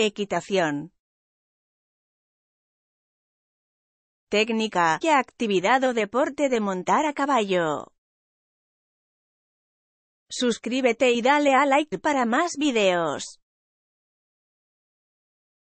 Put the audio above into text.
Equitación. Técnica, ¿qué actividad o deporte de montar a caballo. Suscríbete y dale a like para más videos.